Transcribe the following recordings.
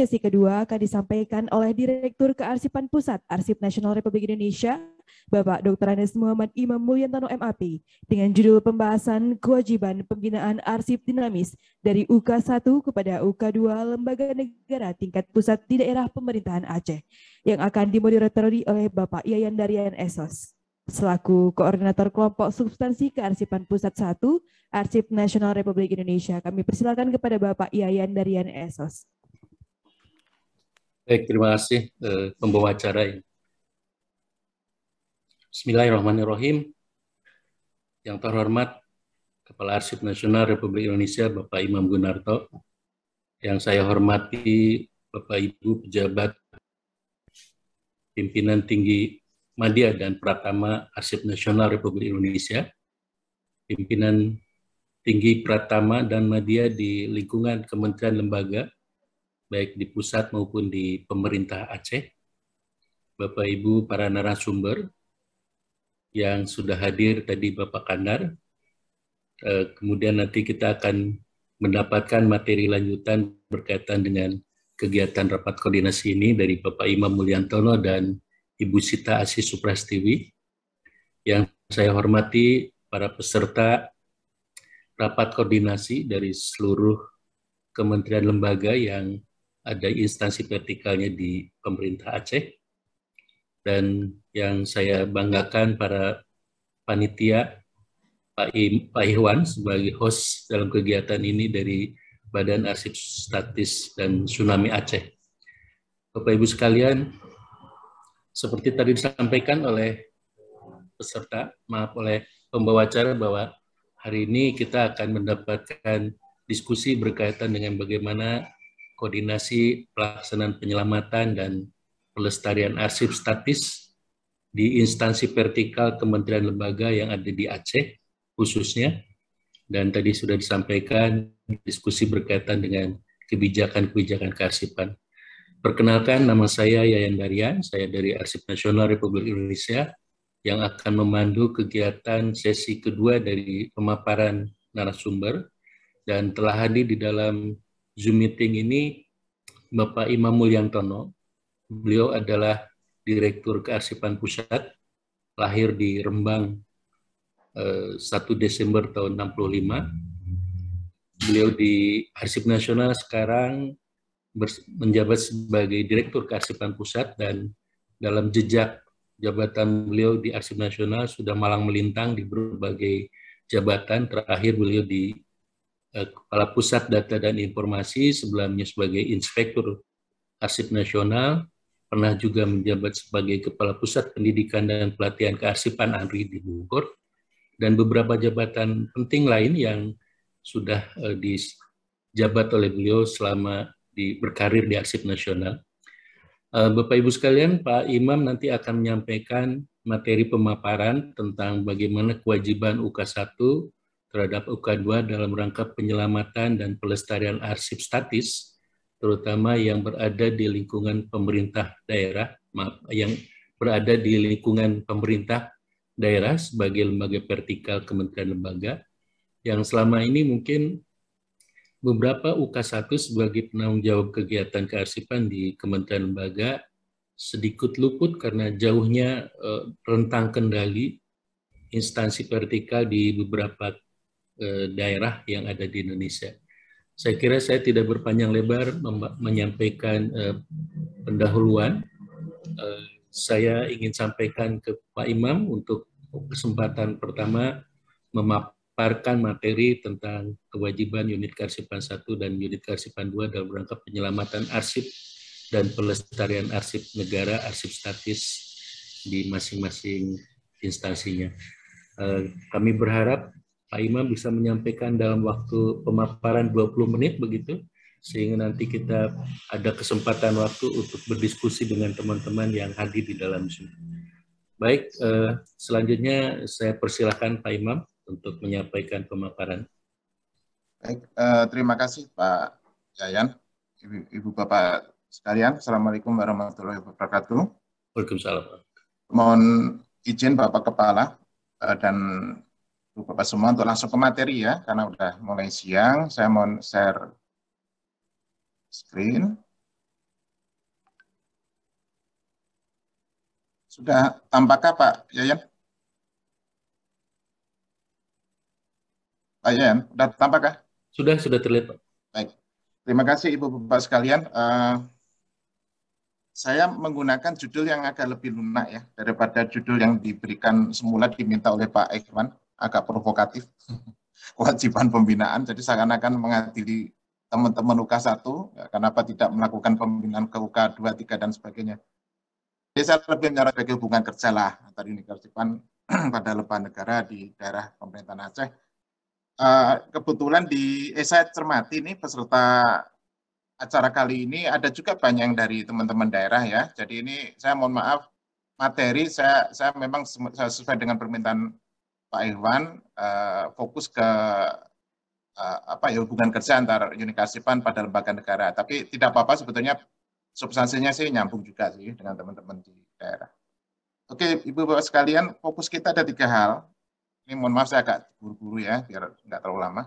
Sesi kedua akan disampaikan oleh Direktur Kearsipan Pusat Arsip Nasional Republik Indonesia, Bapak Dr. Anies Muhammad Imam Mulyantano MAP, dengan judul pembahasan kewajiban pembinaan arsip dinamis dari UK 1 kepada UK 2 Lembaga Negara tingkat pusat di daerah pemerintahan Aceh, yang akan dimoderatori oleh Bapak Yayan Daryan Esos selaku Koordinator Kelompok Substansi Kearsipan Pusat 1, Arsip Nasional Republik Indonesia. Kami persilakan kepada Bapak Yayan Daryan Esos. Baik, terima kasih eh, pembawa acara ini. Bismillahirrahmanirrahim. Yang terhormat Kepala Arsip Nasional Republik Indonesia Bapak Imam Gunarto, yang saya hormati Bapak Ibu pejabat pimpinan tinggi Madya dan Pratama Arsip Nasional Republik Indonesia, pimpinan tinggi Pratama dan Madya di lingkungan Kementerian Lembaga baik di pusat maupun di pemerintah Aceh, Bapak Ibu para narasumber yang sudah hadir tadi Bapak Kandar, eh, kemudian nanti kita akan mendapatkan materi lanjutan berkaitan dengan kegiatan rapat koordinasi ini dari Bapak Imam Mulyantono dan Ibu Sita Asis Suprastiwi. Yang saya hormati para peserta rapat koordinasi dari seluruh kementerian lembaga yang ada instansi vertikalnya di pemerintah Aceh dan yang saya banggakan para panitia Pak, I, Pak Iwan sebagai host dalam kegiatan ini dari Badan Arsip Statis dan Tsunami Aceh. Bapak Ibu sekalian, seperti tadi disampaikan oleh peserta, maaf oleh pembawa acara bahwa hari ini kita akan mendapatkan diskusi berkaitan dengan bagaimana koordinasi pelaksanaan penyelamatan dan pelestarian arsip statis di instansi vertikal kementerian lembaga yang ada di Aceh khususnya dan tadi sudah disampaikan diskusi berkaitan dengan kebijakan-kebijakan kearsipan. Perkenalkan nama saya Yayan Darian, saya dari Arsip Nasional Republik Indonesia yang akan memandu kegiatan sesi kedua dari pemaparan narasumber dan telah hadir di dalam Zoom meeting ini Bapak Imam Mulyantono. Beliau adalah Direktur Kearsipan Pusat, lahir di Rembang 1 eh, Desember tahun 65. Beliau di Arsip Nasional sekarang menjabat sebagai Direktur Kearsipan Pusat dan dalam jejak jabatan beliau di Arsip Nasional sudah malang melintang di berbagai jabatan terakhir beliau di Eh, Kepala Pusat Data dan Informasi, sebelumnya sebagai Inspektur Arsip Nasional, pernah juga menjabat sebagai Kepala Pusat Pendidikan dan Pelatihan Kearsipan Andri di Bogor, dan beberapa jabatan penting lain yang sudah uh, dijabat oleh beliau selama di, berkarir di Arsip Nasional. Uh, Bapak Ibu sekalian, Pak Imam nanti akan menyampaikan materi pemaparan tentang bagaimana kewajiban UK 1 terhadap UK2 dalam rangka penyelamatan dan pelestarian arsip statis, terutama yang berada di lingkungan pemerintah daerah, maaf, yang berada di lingkungan pemerintah daerah sebagai lembaga vertikal kementerian lembaga, yang selama ini mungkin beberapa UK1 sebagai penanggung jawab kegiatan kearsipan di Kementerian Lembaga sedikit luput karena jauhnya eh, rentang kendali instansi vertikal di beberapa Eh, daerah yang ada di Indonesia. Saya kira saya tidak berpanjang lebar menyampaikan uh, pendahuluan. Uh, saya ingin sampaikan ke Pak Imam untuk kesempatan pertama memaparkan materi tentang kewajiban unit Karsipan 1 dan unit Karsipan 2 dalam rangka penyelamatan arsip dan pelestarian arsip negara, arsip statis di masing-masing instansinya. kami berharap Pak Imam bisa menyampaikan dalam waktu pemaparan 20 menit begitu sehingga nanti kita ada kesempatan waktu untuk berdiskusi dengan teman-teman yang hadir di dalam Zoom. Baik, eh, selanjutnya saya persilahkan Pak Imam untuk menyampaikan pemaparan. Baik, eh, terima kasih Pak Jayan, Ibu, Ibu Bapak sekalian. Assalamualaikum warahmatullahi wabarakatuh. Waalaikumsalam. Mohon izin Bapak Kepala eh, dan Bapak semua untuk langsung ke materi ya, karena udah mulai siang. Saya mau share screen. Sudah tampakkah Pak Yayan? Pak Yayan, sudah tampakkah? Sudah, sudah terlihat Pak. Baik. Terima kasih Ibu Bapak sekalian. Uh, saya menggunakan judul yang agak lebih lunak ya daripada judul yang diberikan semula diminta oleh Pak Ekman agak provokatif kewajiban pembinaan jadi seakan-akan mengadili teman-teman UK 1 ya, kenapa tidak melakukan pembinaan ke UK 2, 3 dan sebagainya jadi saya lebih menyarankan bagi hubungan kerja lah antar universitas pada lembaga negara di daerah pemerintahan Aceh uh, kebetulan di eh, saya cermati ini peserta acara kali ini ada juga banyak yang dari teman-teman daerah ya jadi ini saya mohon maaf materi saya saya memang sesuai dengan permintaan Pak Irwan uh, eh, fokus ke uh, apa ya hubungan kerja antar unit pada lembaga negara. Tapi tidak apa-apa sebetulnya substansinya sih nyambung juga sih dengan teman-teman di daerah. Oke, Ibu Bapak sekalian, fokus kita ada tiga hal. Ini mohon maaf saya agak buru-buru ya, biar nggak terlalu lama.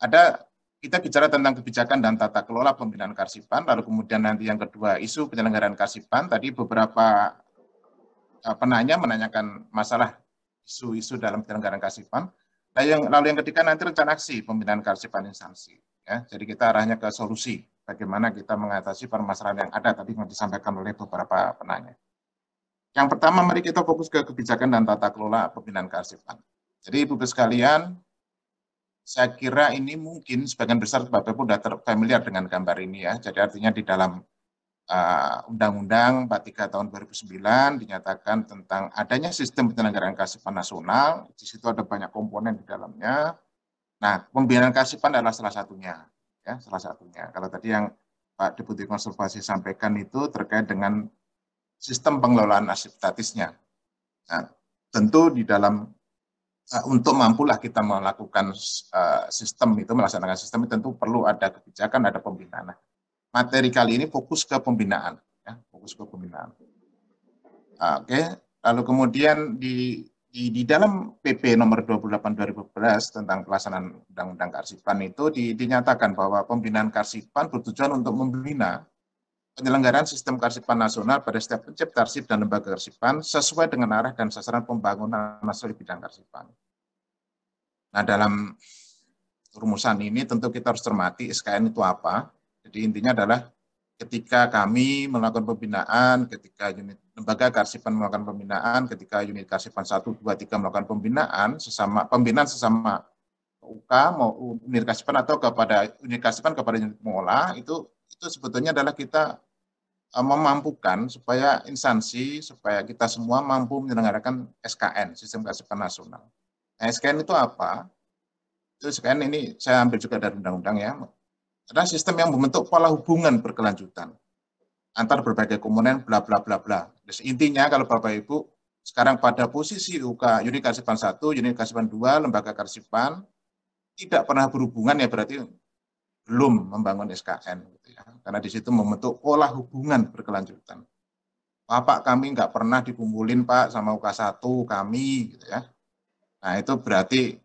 Ada kita bicara tentang kebijakan dan tata kelola pembinaan karsipan, lalu kemudian nanti yang kedua isu penyelenggaraan karsipan. Tadi beberapa eh, penanya menanyakan masalah isu-isu dalam penyelenggaraan karsifan. Nah, yang, lalu yang ketiga nanti rencana aksi pembinaan karsifan instansi. Ya, jadi kita arahnya ke solusi bagaimana kita mengatasi permasalahan yang ada tadi yang disampaikan oleh beberapa penanya. Yang pertama, mari kita fokus ke kebijakan dan tata kelola pembinaan kearsifan. Jadi, Ibu sekalian, saya kira ini mungkin sebagian besar Bapak Ibu sudah familiar dengan gambar ini ya. Jadi artinya di dalam Eh, Undang-Undang uh, Tiga 43 tahun 2009 dinyatakan tentang adanya sistem penyelenggaraan kasipan nasional. Di situ ada banyak komponen di dalamnya. Nah, pembiayaan kasipan adalah salah satunya. Ya, salah satunya. Kalau tadi yang Pak Deputi Konservasi sampaikan itu terkait dengan sistem pengelolaan aset statisnya. Nah, tentu di dalam uh, untuk mampulah kita melakukan uh, sistem itu melaksanakan sistem itu tentu perlu ada kebijakan, ada pembinaan materi kali ini fokus ke pembinaan, ya, fokus ke pembinaan. Nah, Oke, okay. lalu kemudian di, di di dalam PP nomor 28 2011 tentang pelaksanaan undang-undang karsipan itu di, dinyatakan bahwa pembinaan karsipan bertujuan untuk membina penyelenggaraan sistem karsipan nasional pada setiap pencipta arsip dan lembaga karsipan sesuai dengan arah dan sasaran pembangunan nasional di bidang karsipan. Nah, dalam rumusan ini tentu kita harus cermati SKN itu apa, jadi intinya adalah ketika kami melakukan pembinaan, ketika unit lembaga karsipan melakukan pembinaan, ketika unit karsipan 1, 2, 3 melakukan pembinaan, sesama pembinaan sesama UK mau unit karsipan atau kepada unit karsipan kepada unit pengelola, itu itu sebetulnya adalah kita eh, memampukan supaya instansi, supaya kita semua mampu menyelenggarakan SKN, Sistem karsipan Nasional. Nah, SKN itu apa? Itu SKN ini saya ambil juga dari undang-undang ya, adalah sistem yang membentuk pola hubungan berkelanjutan antar berbagai komponen bla bla bla bla. Jadi intinya kalau Bapak Ibu sekarang pada posisi UK, unit karsipan 1, unit karsipan 2, lembaga karsipan tidak pernah berhubungan ya berarti belum membangun SKN gitu ya. Karena di situ membentuk pola hubungan berkelanjutan. Bapak kami nggak pernah dikumpulin Pak sama UK 1 kami gitu ya. Nah, itu berarti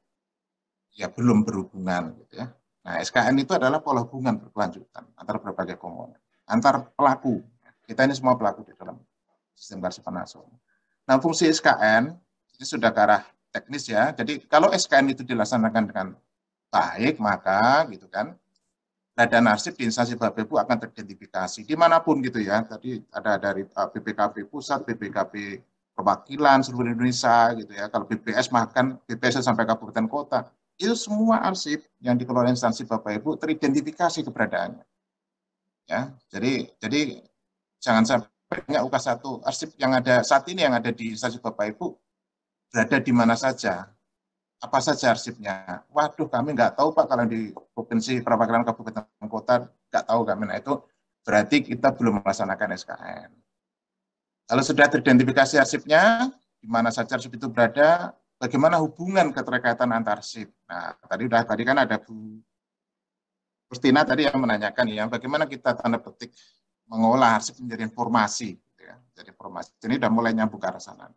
ya belum berhubungan gitu ya. Nah, SKN itu adalah pola hubungan berkelanjutan antara berbagai komponen, antar pelaku. Kita ini semua pelaku di dalam sistem karsipan nasional. Nah, fungsi SKN ini sudah ke arah teknis ya. Jadi kalau SKN itu dilaksanakan dengan baik, maka gitu kan, ada nasib di instansi BPKP akan teridentifikasi dimanapun gitu ya. Tadi ada dari eh, BPKP pusat, BPKP perwakilan seluruh Indonesia gitu ya. Kalau BPS bahkan BPS sampai kabupaten kota itu semua arsip yang dikelola instansi Bapak Ibu teridentifikasi keberadaannya. Ya, jadi jadi jangan sampai hanya UK satu arsip yang ada saat ini yang ada di instansi Bapak Ibu berada di mana saja, apa saja arsipnya. Waduh, kami nggak tahu Pak kalau di provinsi perwakilan kabupaten kota nggak tahu kami. Nah itu berarti kita belum melaksanakan SKN. Kalau sudah teridentifikasi arsipnya, di mana saja arsip itu berada, bagaimana hubungan keterkaitan antar SIP. Nah, tadi udah tadi kan ada Bu Kristina tadi yang menanyakan ya, bagaimana kita tanda petik mengolah arsip menjadi informasi. Gitu ya, jadi informasi. ini sudah mulai nyambung ke arah sana.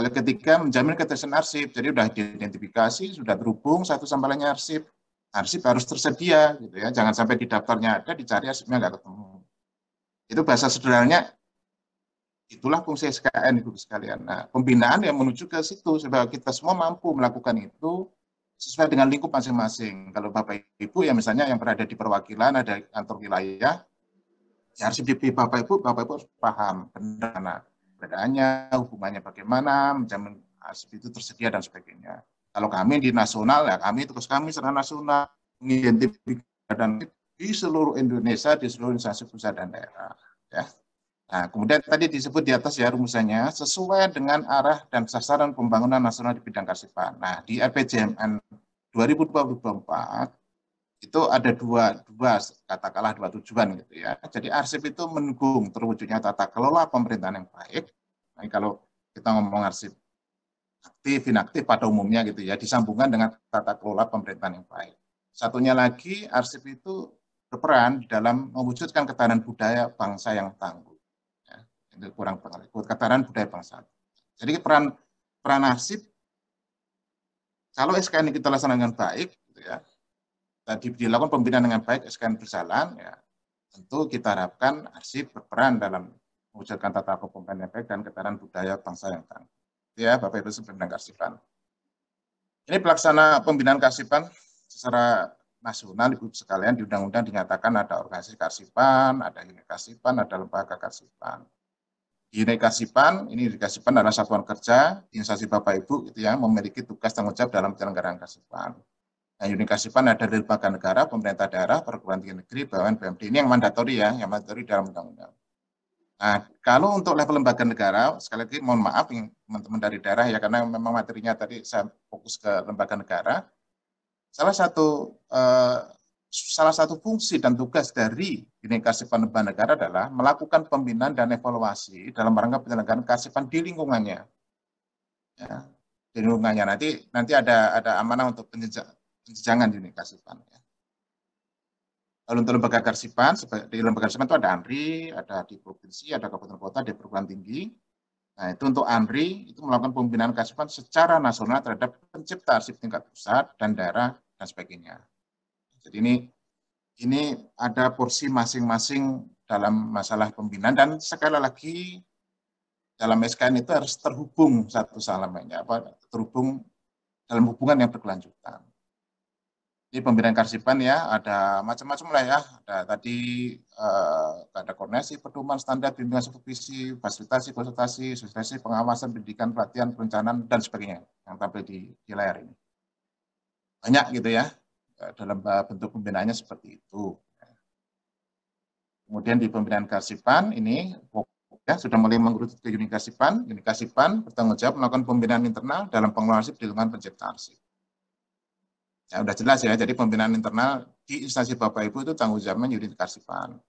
Lalu ketiga, menjamin keterkaitan arsip. Jadi sudah diidentifikasi, sudah terhubung satu sama lainnya arsip. Arsip harus tersedia, gitu ya. Jangan sampai di daftarnya ada, dicari arsipnya nggak ketemu. Itu bahasa sederhananya itulah fungsi SKN itu sekalian. Nah, pembinaan yang menuju ke situ supaya kita semua mampu melakukan itu sesuai dengan lingkup masing-masing. Kalau Bapak Ibu ya misalnya yang berada di perwakilan ada kantor wilayah ya harus di Bapak Ibu, Bapak Ibu harus paham benar bedanya, hubungannya bagaimana, menjamin arsip itu tersedia dan sebagainya. Kalau kami di nasional ya kami terus kami secara nasional mengidentifikasi dan di seluruh Indonesia di seluruh instansi pusat dan daerah ya. Nah, kemudian tadi disebut di atas ya rumusannya sesuai dengan arah dan sasaran pembangunan nasional di bidang kearsipan. Nah, di RPJMN 2024 itu ada dua dua katakanlah dua tujuan gitu ya. Jadi arsip itu mendukung terwujudnya tata kelola pemerintahan yang baik. Nah, kalau kita ngomong arsip aktif inaktif pada umumnya gitu ya disambungkan dengan tata kelola pemerintahan yang baik. Satunya lagi arsip itu berperan dalam mewujudkan ketahanan budaya bangsa yang tangguh kurang pengetahuan, ketahanan budaya bangsa. Jadi peran peran nasib kalau SKN kita laksanakan dengan baik, gitu ya, tadi dilakukan pembinaan dengan baik, SKN berjalan, ya, tentu kita harapkan arsip berperan dalam mewujudkan tata kepemimpinan yang baik dan ketahanan budaya bangsa yang tangguh. Gitu ya, Bapak Ibu pembinaan kearsipan. Ini pelaksana pembinaan kearsipan secara nasional Ibu sekalian di undang-undang dinyatakan ada organisasi kearsipan, ada unit kearsipan, ada lembaga kearsipan di Sipan, ini Nekasipan adalah satuan kerja instansi Bapak Ibu gitu ya, memiliki tugas tanggung jawab dalam penyelenggaraan Kasipan. Nah, Sipan ada dari lembaga negara, pemerintah daerah, perguruan tinggi negeri, BUMN, BMD. Ini yang mandatori ya, yang mandatori dalam undang-undang. Nah, kalau untuk level lembaga negara, sekali lagi mohon maaf teman-teman dari daerah ya, karena memang materinya tadi saya fokus ke lembaga negara. Salah satu eh, salah satu fungsi dan tugas dari dinas Lembaga Negara adalah melakukan pembinaan dan evaluasi dalam rangka penyelenggaraan kearsipan di lingkungannya. Ya, di lingkungannya nanti nanti ada ada amanah untuk penjejangan di Bhinneka ya. Lalu untuk lembaga kearsipan, di lembaga kearsipan itu ada ANRI, ada di provinsi, ada kabupaten kota, di perguruan tinggi. Nah, itu untuk ANRI, itu melakukan pembinaan kearsipan secara nasional terhadap pencipta arsip tingkat pusat dan daerah dan sebagainya. Jadi ini ini ada porsi masing-masing dalam masalah pembinaan dan sekali lagi dalam SKN itu harus terhubung satu sama lainnya apa terhubung dalam hubungan yang berkelanjutan. Ini pembinaan karsipan ya ada macam-macam lah ya ada tadi eh, ada koordinasi pedoman standar bimbingan supervisi fasilitasi konsultasi sosialisasi pengawasan pendidikan pelatihan perencanaan dan sebagainya yang tampil di, di layar ini banyak gitu ya Eh, dalam eh, bentuk pembinaannya seperti itu. Kemudian di pembinaan Karsipan ini ya, sudah mulai mengerucut ke unit Karsipan. Unit Karsipan bertanggung jawab melakukan pembinaan internal dalam pengelolaan arsip di lingkungan pencipta arsip. Ya, sudah jelas ya, jadi pembinaan internal di instansi Bapak Ibu itu tanggung jawabnya unit Karsipan.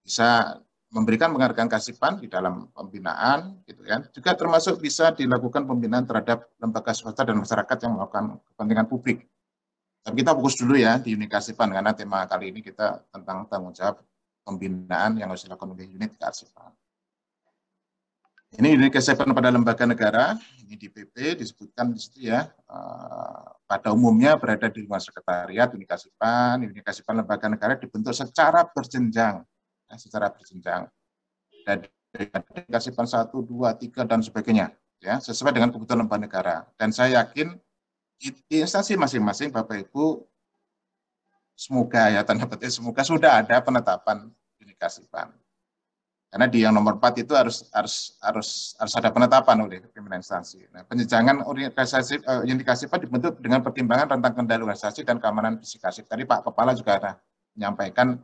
Bisa memberikan penghargaan Karsipan di dalam pembinaan, gitu kan. Juga termasuk bisa dilakukan pembinaan terhadap lembaga swasta dan masyarakat yang melakukan kepentingan publik tapi kita fokus dulu ya di Unikasipan karena tema kali ini kita tentang tanggung jawab pembinaan yang harus dilakukan oleh unit kearsipan. Ini unit kearsipan pada lembaga negara, ini di PP disebutkan di situ ya, eh, pada umumnya berada di rumah sekretariat unit kearsipan, unit kearsipan lembaga negara dibentuk secara berjenjang, ya, secara berjenjang. Dan kearsipan satu, dua, tiga dan sebagainya, ya sesuai dengan kebutuhan lembaga negara. Dan saya yakin instansi masing-masing Bapak Ibu semoga ya tanda petik semoga sudah ada penetapan unikasi PAN. Karena di yang nomor 4 itu harus harus harus harus ada penetapan oleh pimpinan instansi. Nah, penyejangan organisasi uh, eh, indikasi PAN dibentuk dengan pertimbangan tentang kendali organisasi dan keamanan fisik Tadi Pak Kepala juga ada menyampaikan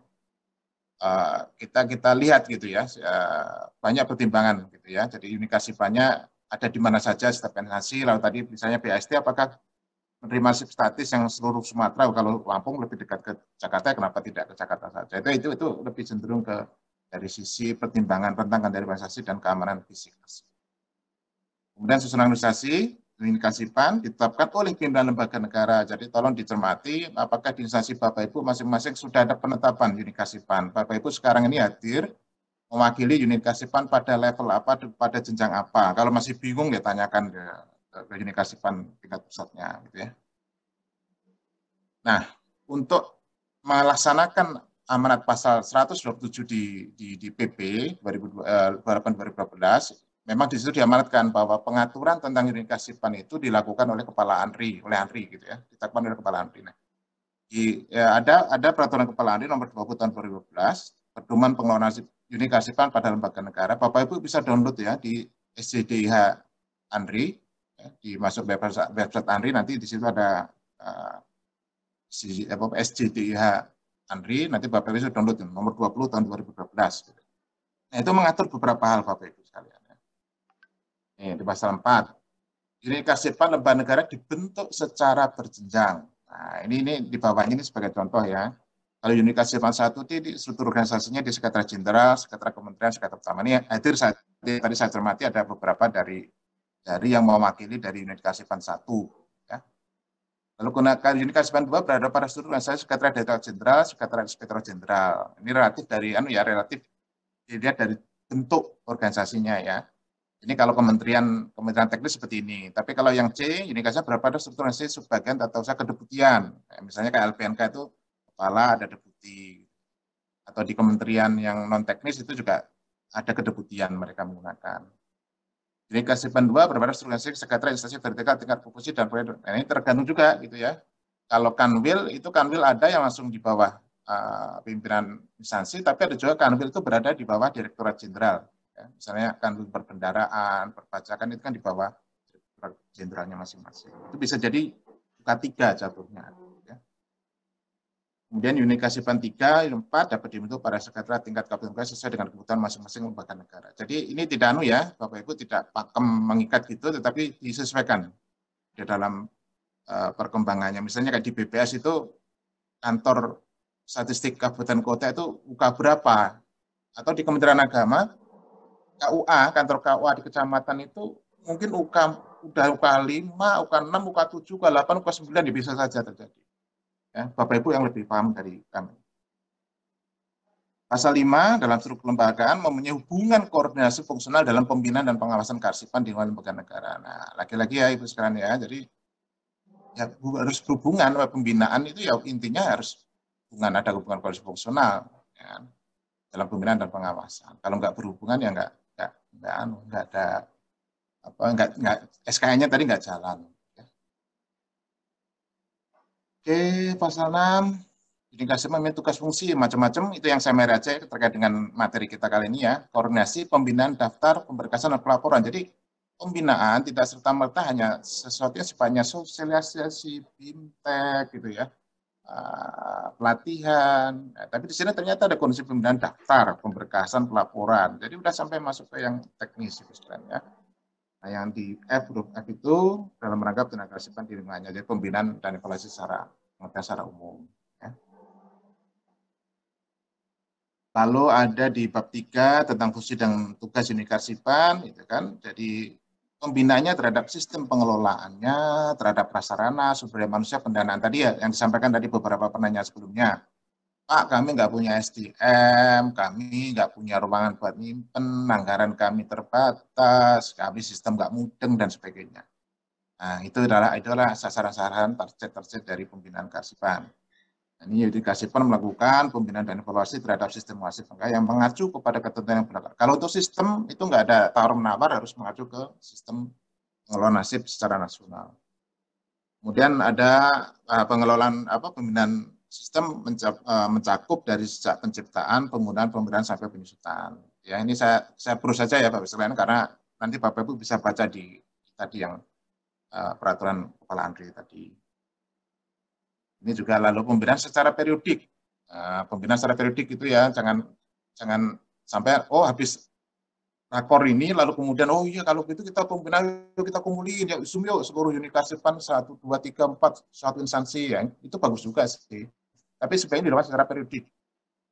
uh, kita kita lihat gitu ya uh, banyak pertimbangan gitu ya. Jadi indikasi banyak ada di mana saja setiap instansi. Lalu tadi misalnya BST apakah menerima substatis statis yang seluruh Sumatera kalau Lampung lebih dekat ke Jakarta kenapa tidak ke Jakarta saja itu itu itu lebih cenderung ke dari sisi pertimbangan tentang dari dan keamanan fisik kemudian susunan organisasi komunikasi PAN ditetapkan oleh pimpinan lembaga negara jadi tolong dicermati apakah di instansi Bapak Ibu masing-masing sudah ada penetapan unikasi PAN Bapak Ibu sekarang ini hadir mewakili unikasi PAN pada level apa pada jenjang apa kalau masih bingung ya tanyakan ke Begini eh, kasifan tingkat pusatnya gitu ya. Nah, untuk melaksanakan amanat pasal 127 di di, di PP 2008 2012 memang di situ diamanatkan bahwa pengaturan tentang kasifan itu dilakukan oleh kepala ANRI, oleh ANRI gitu ya, ditetapkan oleh kepala ANRI. Nah, di, ya, ada ada peraturan kepala ANRI nomor 20 tahun 2012 pedoman pengelolaan unit kasifan pada lembaga negara. Bapak Ibu bisa download ya di SJDIH ANRI Ya, di masuk website, website ANRI nanti di situ ada uh, eh, SJTIH ANRI, nanti Bapak Ibu download nomor 20 tahun 2012. Gitu. Nah, itu mengatur beberapa hal Bapak Ibu sekalian. Ya. Ini di pasal 4. Dirikasipan lembaga negara dibentuk secara berjenjang. Nah, ini ini di bawahnya ini sebagai contoh ya. Kalau unit Pan 1 ini struktur organisasinya di Sekretariat Jenderal, Sekretariat Kementerian, Sekretariat Utama ini hadir saat tadi saya cermati ada beberapa dari dari yang mewakili dari unit kasipan satu, Ya. Lalu gunakan unit kasipan 2 berada pada struktur yang saya Sekretariat Direktorat Jenderal, Sekretariat inspektor Jenderal. Ini relatif dari, anu ya, relatif dilihat dari bentuk organisasinya ya. Ini kalau kementerian kementerian teknis seperti ini. Tapi kalau yang C, ini kasih berapa ada struktur C sebagian atau saya kedeputian. Misalnya kayak LPNK itu kepala ada deputi. Atau di kementerian yang non teknis itu juga ada kedeputian mereka menggunakan. Jadi kasih dua berbeda struktur sekretariat instansi vertikal tingkat fokusnya dan proyek. Nah, ini tergantung juga gitu ya. Kalau kanwil itu kanwil ada yang langsung di bawah uh, pimpinan instansi, tapi ada juga kanwil itu berada di bawah direkturat jenderal. Ya, misalnya kanwil perbendaraan, perpajakan itu kan di bawah direktorat jenderalnya masing-masing. Itu bisa jadi k tiga jatuhnya. Kemudian Unikasi kasipan yang empat dapat dibentuk pada sekretariat tingkat kabupaten kota sesuai dengan kebutuhan masing-masing lembaga negara. Jadi ini tidak anu ya, Bapak Ibu tidak pakem mengikat gitu, tetapi disesuaikan di dalam uh, perkembangannya. Misalnya kayak di BPS itu kantor statistik kabupaten kota itu buka berapa atau di Kementerian Agama KUA kantor KUA di kecamatan itu mungkin UK udah UK 5, UK 6, UK 7, UK 8, UK 9 ya bisa saja terjadi. Ya, Bapak Ibu yang lebih paham dari kami. Pasal 5 dalam struktur kelembagaan mempunyai hubungan koordinasi fungsional dalam pembinaan dan pengawasan karsipan di luar lembaga negara. Nah, lagi-lagi ya Ibu sekalian ya, jadi ya harus hubungan pembinaan itu ya intinya harus hubungan ada hubungan koordinasi fungsional ya, dalam pembinaan dan pengawasan. Kalau nggak berhubungan ya nggak nggak nggak, anu, nggak ada apa nggak nggak SK nya tadi nggak jalan. Oke, pasal 6. Jadi memiliki tugas fungsi macam-macam, itu yang saya merah aja terkait dengan materi kita kali ini ya. Koordinasi, pembinaan, daftar, pemberkasan, dan pelaporan. Jadi pembinaan tidak serta-merta hanya sesuatu yang sifatnya sosialisasi, bimtek gitu ya. Ah, pelatihan, nah, tapi di sini ternyata ada kondisi pembinaan daftar, pemberkasan, pelaporan. Jadi sudah sampai masuk ke yang teknis, itu kan Ya Nah, yang di F huruf F itu dalam rangka tenaga kesehatan di lingkungannya, jadi pembinaan dan evaluasi secara pengertian secara umum. Ya. Lalu ada di bab 3 tentang fungsi dan tugas unit karsipan, itu kan. Jadi pembinaannya terhadap sistem pengelolaannya, terhadap prasarana, sumber daya manusia, pendanaan tadi ya, yang disampaikan tadi beberapa penanya sebelumnya. Pak, kami nggak punya SDM, kami nggak punya ruangan buat nyimpen, anggaran kami terbatas, kami sistem nggak mudeng, dan sebagainya. Nah, itu adalah itulah sasaran-sasaran target-target dari pembinaan kasipan. Nah, ini jadi kasipan melakukan pembinaan dan evaluasi terhadap sistem wasit yang mengacu kepada ketentuan yang berlaku. Kalau untuk sistem, itu nggak ada tawar-menawar, harus mengacu ke sistem pengelolaan nasib secara nasional. Kemudian ada eh, pengelolaan apa pembinaan sistem eh, mencakup dari sejak penciptaan, penggunaan, pemberian sampai penyusutan. Ya, ini saya saya perlu saja ya Bapak sekalian karena nanti Bapak Ibu bisa baca di tadi yang uh, peraturan kepala Andri tadi. Ini juga lalu pemberian secara periodik. Uh, eh, pembinaan secara periodik itu ya jangan jangan sampai oh habis rakor ini lalu kemudian oh iya kalau gitu kita pembinaan kita kumpulin ya sum yuk seluruh unit kearsipan satu dua tiga empat suatu instansi ya itu bagus juga sih tapi sebaiknya dilakukan secara periodik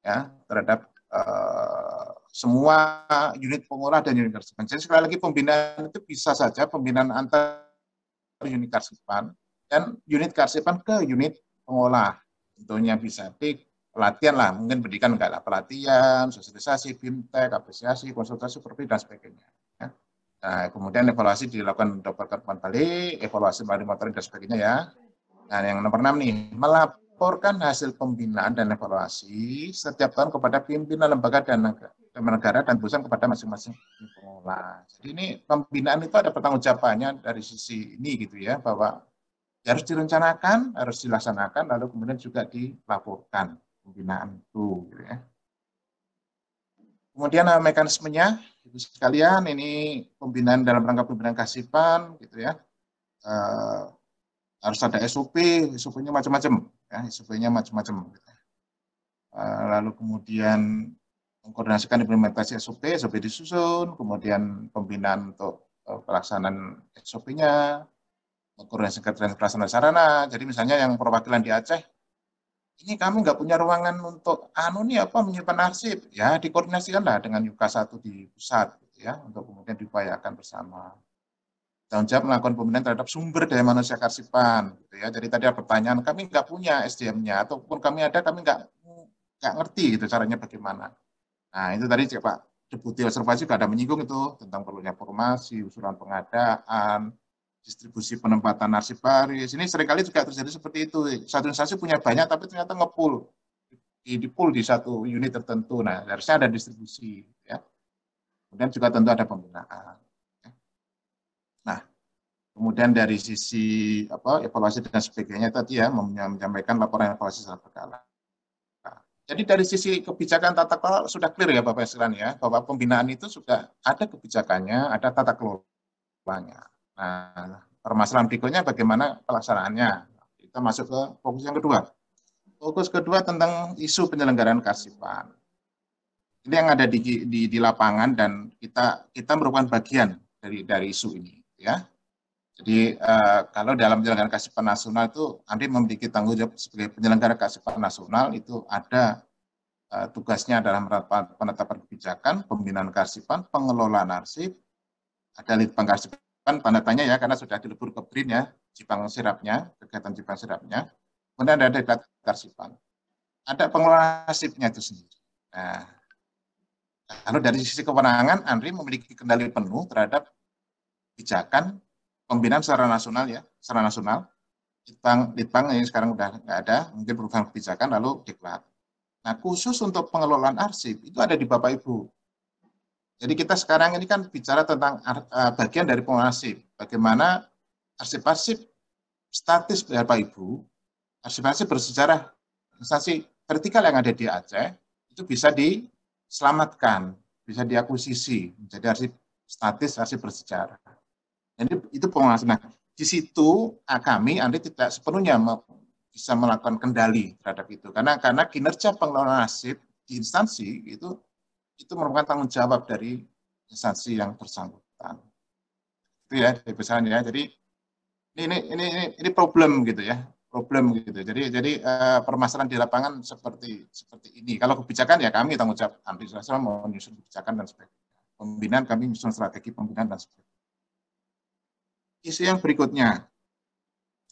ya terhadap uh, semua unit pengolah dan unit karsipan. Jadi sekali lagi pembinaan itu bisa saja pembinaan antar unit karsipan dan unit karsipan ke unit pengolah. Tentunya bisa di pelatihan lah, mungkin pendidikan enggak lah, pelatihan, sosialisasi, bimtek, apresiasi, konsultasi, supervisi, dan sebagainya. Ya. Nah, kemudian evaluasi dilakukan dokter Karpan Bali, evaluasi materi dan sebagainya ya. Nah, yang nomor enam nih, melap laporkan hasil pembinaan dan evaluasi setiap tahun kepada pimpinan lembaga dan negara dan pusat kepada masing-masing pengelola. Jadi ini pembinaan itu ada pertanggung jawabannya dari sisi ini gitu ya bahwa ya harus direncanakan, harus dilaksanakan, lalu kemudian juga dilaporkan pembinaan itu. Gitu ya. Kemudian eh, mekanismenya, itu sekalian ini pembinaan dalam rangka pembinaan kasipan gitu ya. E, harus ada SOP, SOP-nya macam-macam ya, surveinya macam-macam. Eh, lalu kemudian mengkoordinasikan implementasi SOP, SOP disusun, kemudian pembinaan untuk eh, pelaksanaan SOP-nya, mengkoordinasikan pelaksanaan sarana. Jadi misalnya yang perwakilan di Aceh, ini kami nggak punya ruangan untuk anu nih apa menyimpan arsip, ya dikoordinasikanlah dengan Yuka satu di pusat, ya untuk kemudian diupayakan bersama tanggung jawab melakukan pembinaan terhadap sumber daya manusia karsipan gitu ya jadi tadi ada pertanyaan kami nggak punya SDM-nya ataupun kami ada kami nggak nggak ngerti gitu caranya bagaimana nah itu tadi Pak deputi observasi juga ada menyinggung itu tentang perlunya formasi usulan pengadaan distribusi penempatan arsiparis ini seringkali juga terjadi seperti itu satu instansi punya banyak tapi ternyata ngepul di, di pool di satu unit tertentu nah harusnya ada distribusi gitu ya kemudian juga tentu ada pembinaan Kemudian dari sisi apa evaluasi dan sebagainya tadi ya menyampaikan laporan evaluasi secara berkala. Jadi dari sisi kebijakan tata kelola sudah clear ya Bapak Sekalian ya, bahwa pembinaan itu sudah ada kebijakannya, ada tata kelolanya. Nah, permasalahan berikutnya bagaimana pelaksanaannya. Kita masuk ke fokus yang kedua. Fokus kedua tentang isu penyelenggaraan kasipan. Ini yang ada di, di, di lapangan dan kita kita merupakan bagian dari dari isu ini ya. Jadi uh, kalau dalam penyelenggaraan kasipan nasional itu nanti memiliki tanggung jawab sebagai penyelenggara kearsipan nasional itu ada uh, tugasnya dalam penetapan kebijakan, pembinaan kasipan, pengelolaan arsip, ada litbang kasipan, tanda tanya ya karena sudah dilebur ke BRIN ya, Jipang sirapnya, kegiatan Jipang sirapnya. Kemudian ada diklat kasipan. Ada pengelolaan arsipnya itu sendiri. Nah, kalau dari sisi kewenangan, Andri memiliki kendali penuh terhadap kebijakan pembinaan secara nasional ya, secara nasional. Litbang, Litbang ini sekarang udah nggak ada, mungkin perubahan kebijakan lalu diklat. Nah khusus untuk pengelolaan arsip itu ada di Bapak Ibu. Jadi kita sekarang ini kan bicara tentang e, bagian dari pengelolaan arsip, bagaimana arsip-arsip statis Bapak Ibu, arsip-arsip bersejarah instansi vertikal yang ada di Aceh itu bisa diselamatkan, bisa diakuisisi menjadi arsip statis, arsip bersejarah. Jadi itu pengawasan. Nah, di situ ah, kami Anda tidak sepenuhnya bisa melakukan kendali terhadap itu karena karena kinerja pengelola nasib di instansi itu itu merupakan tanggung jawab dari instansi yang bersangkutan. Itu ya dari ya, Jadi ini ini ini ini, ini problem gitu ya problem gitu. Jadi jadi uh, permasalahan di lapangan seperti seperti ini. Kalau kebijakan ya kami tanggung jawab anti mau menyusun kebijakan dan sebagainya. Pembinaan kami menyusun strategi pembinaan dan sebagainya isu yang berikutnya.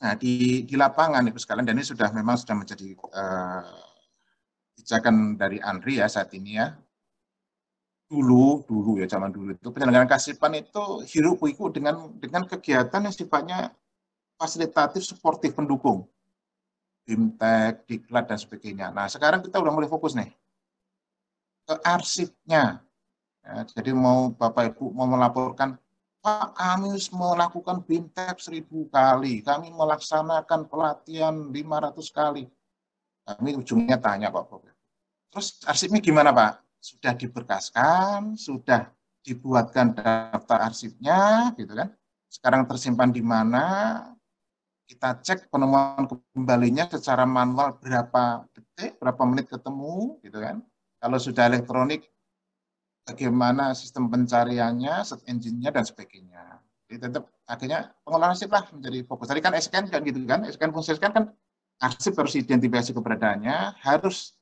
Nah, di, di lapangan itu sekalian dan ini sudah memang sudah menjadi uh, dari Andri ya saat ini ya. Dulu, dulu ya zaman dulu itu penyelenggaraan kasipan itu hirup pikuk dengan dengan kegiatan yang sifatnya fasilitatif, suportif, pendukung. Bimtek, Diklat, dan sebagainya. Nah, sekarang kita udah mulai fokus nih ke arsipnya. Ya, jadi mau Bapak Ibu mau melaporkan Pak, kami melakukan bimtek seribu kali, kami melaksanakan pelatihan 500 kali. Kami ujungnya tanya Pak Terus arsipnya gimana Pak? Sudah diberkaskan, sudah dibuatkan daftar arsipnya, gitu kan? Sekarang tersimpan di mana? Kita cek penemuan kembalinya secara manual berapa detik, berapa menit ketemu, gitu kan? Kalau sudah elektronik, bagaimana sistem pencariannya, set engine-nya, dan sebagainya. Jadi tetap akhirnya pengelolaan arsip lah menjadi fokus. Tadi kan scan kan gitu kan, scan fungsi scan kan arsip harus identifikasi keberadaannya, harus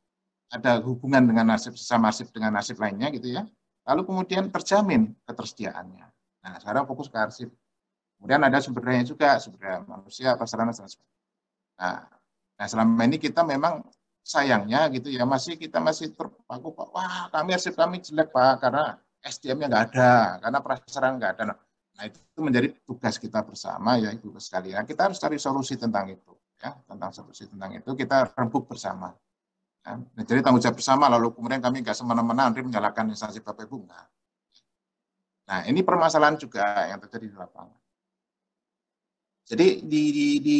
ada hubungan dengan arsip, sesama arsip dengan arsip lainnya gitu ya. Lalu kemudian terjamin ketersediaannya. Nah sekarang fokus ke arsip. Kemudian ada sumber daya juga, sumber daya manusia, pasaran, dan sebagainya. Nah, nah selama ini kita memang sayangnya gitu ya masih kita masih terpaku pak wah kami arsip kami jelek pak karena SDM-nya nggak ada karena prasarana nggak ada nah itu menjadi tugas kita bersama ya ibu sekalian kita harus cari solusi tentang itu ya tentang solusi tentang itu kita rembuk bersama ya. nah, jadi tanggung jawab bersama lalu kemudian kami nggak semena-mena nanti menyalahkan instansi bapak ibu nah ini permasalahan juga yang terjadi di lapangan jadi di, di, di